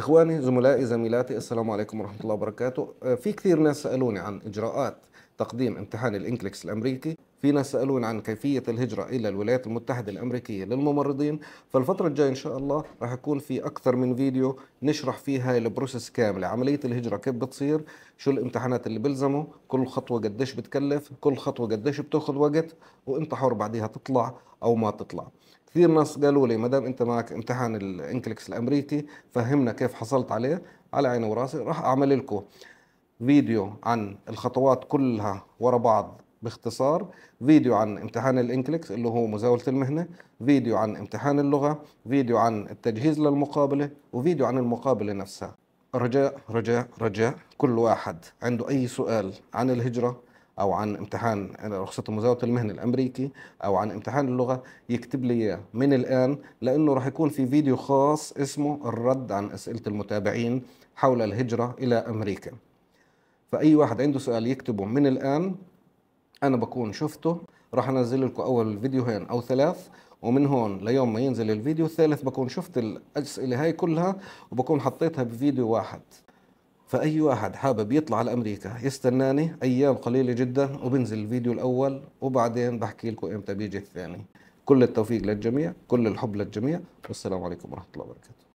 اخواني زملائي زميلاتي السلام عليكم ورحمه الله وبركاته آه، في كثير ناس سالوني عن اجراءات تقديم امتحان الانكليكس الامريكي في ناس سالوني عن كيفيه الهجره الى الولايات المتحده الامريكيه للممرضين فالفتره الجايه ان شاء الله راح يكون في اكثر من فيديو نشرح فيه هاي البروسيس كامله عمليه الهجره كيف بتصير شو الامتحانات اللي بلزمه كل خطوه قديش بتكلف كل خطوه قديش بتاخذ وقت وانت حر بعديها تطلع او ما تطلع كثير ناس قالوا لي ما دام انت معك امتحان الانكلكس الامريكي فهمنا كيف حصلت عليه على عيني وراسي راح اعمل لكم فيديو عن الخطوات كلها ورا بعض باختصار فيديو عن امتحان الانكلكس اللي هو مزاولة المهنة فيديو عن امتحان اللغة فيديو عن التجهيز للمقابلة وفيديو عن المقابلة نفسها رجاء رجاء رجاء كل واحد عنده أي سؤال عن الهجرة او عن امتحان رخصه المزاوله المهنه الامريكي او عن امتحان اللغه يكتب لي اياه من الان لانه راح يكون في فيديو خاص اسمه الرد عن اسئله المتابعين حول الهجره الى امريكا فاي واحد عنده سؤال يكتبه من الان انا بكون شفته راح انزل لكم اول فيديوهين او ثلاث ومن هون ليوم ما ينزل الفيديو الثالث بكون شفت الاسئله هاي كلها وبكون حطيتها بفيديو واحد فأي واحد حابب يطلع على أمريكا يستناني أيام قليلة جدا وبنزل الفيديو الأول وبعدين بحكي لكم إمتى بيجي الثاني كل التوفيق للجميع كل الحب للجميع والسلام عليكم ورحمة الله وبركاته